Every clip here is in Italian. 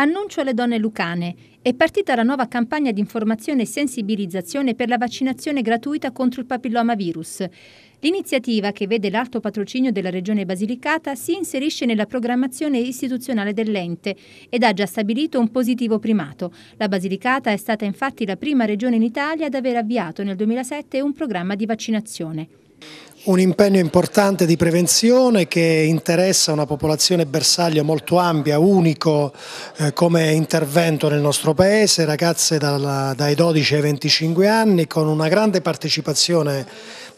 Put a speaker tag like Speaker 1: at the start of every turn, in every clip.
Speaker 1: Annuncio alle donne lucane. È partita la nuova campagna di informazione e sensibilizzazione per la vaccinazione gratuita contro il papillomavirus. L'iniziativa, che vede l'alto patrocinio della Regione Basilicata, si inserisce nella programmazione istituzionale dell'ente ed ha già stabilito un positivo primato. La Basilicata è stata infatti la prima regione in Italia ad aver avviato nel 2007 un programma di vaccinazione
Speaker 2: un impegno importante di prevenzione che interessa una popolazione bersaglio molto ampia, unico eh, come intervento nel nostro paese, ragazze dalla, dai 12 ai 25 anni con una grande partecipazione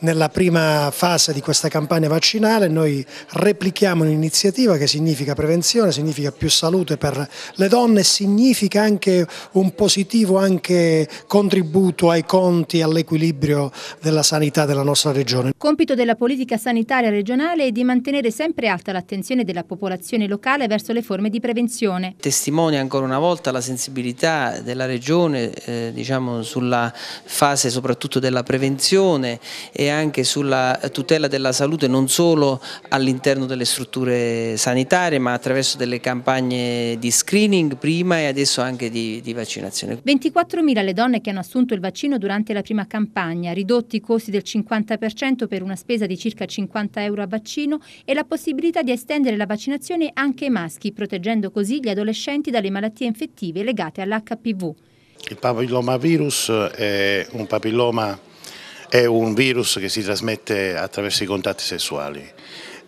Speaker 2: nella prima fase di questa campagna vaccinale noi replichiamo un'iniziativa che significa prevenzione, significa più salute per le donne, significa anche un positivo anche contributo ai conti, all'equilibrio della sanità della nostra regione.
Speaker 1: Compito della politica sanitaria regionale è di mantenere sempre alta l'attenzione della popolazione locale verso le forme di prevenzione.
Speaker 3: Testimonia ancora una volta la sensibilità della regione eh, diciamo, sulla fase soprattutto della prevenzione e anche sulla tutela della salute non solo all'interno delle strutture sanitarie ma attraverso delle campagne di screening prima e adesso anche di, di vaccinazione.
Speaker 1: 24.000 le donne che hanno assunto il vaccino durante la prima campagna, ridotti i costi del 50% per una spesa di circa 50 euro a vaccino e la possibilità di estendere la vaccinazione anche ai maschi, proteggendo così gli adolescenti dalle malattie infettive legate all'HPV.
Speaker 4: Il papillomavirus è un papilloma è un virus che si trasmette attraverso i contatti sessuali.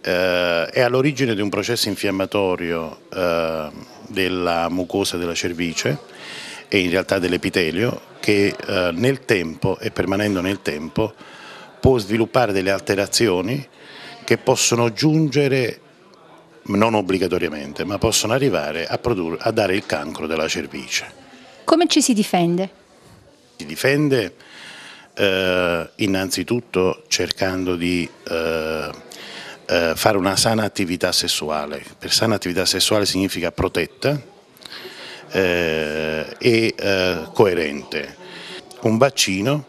Speaker 4: Eh, è all'origine di un processo infiammatorio eh, della mucosa della cervice e in realtà dell'epitelio che eh, nel tempo e permanendo nel tempo può sviluppare delle alterazioni che possono giungere, non obbligatoriamente, ma possono arrivare a, produrre, a dare il cancro della cervice.
Speaker 1: Come ci si difende?
Speaker 4: Si difende eh, innanzitutto cercando di eh, eh, fare una sana attività sessuale. Per sana attività sessuale significa protetta eh, e eh, coerente. Un vaccino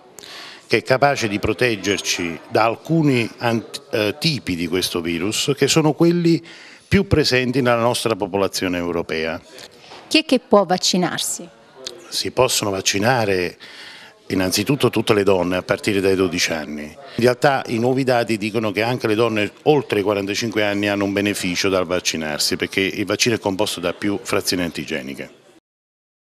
Speaker 4: che è capace di proteggerci da alcuni eh, tipi di questo virus, che sono quelli più presenti nella nostra popolazione europea.
Speaker 1: Chi è che può vaccinarsi?
Speaker 4: Si possono vaccinare innanzitutto tutte le donne a partire dai 12 anni. In realtà i nuovi dati dicono che anche le donne oltre i 45 anni hanno un beneficio dal vaccinarsi perché il vaccino è composto da più frazioni antigeniche.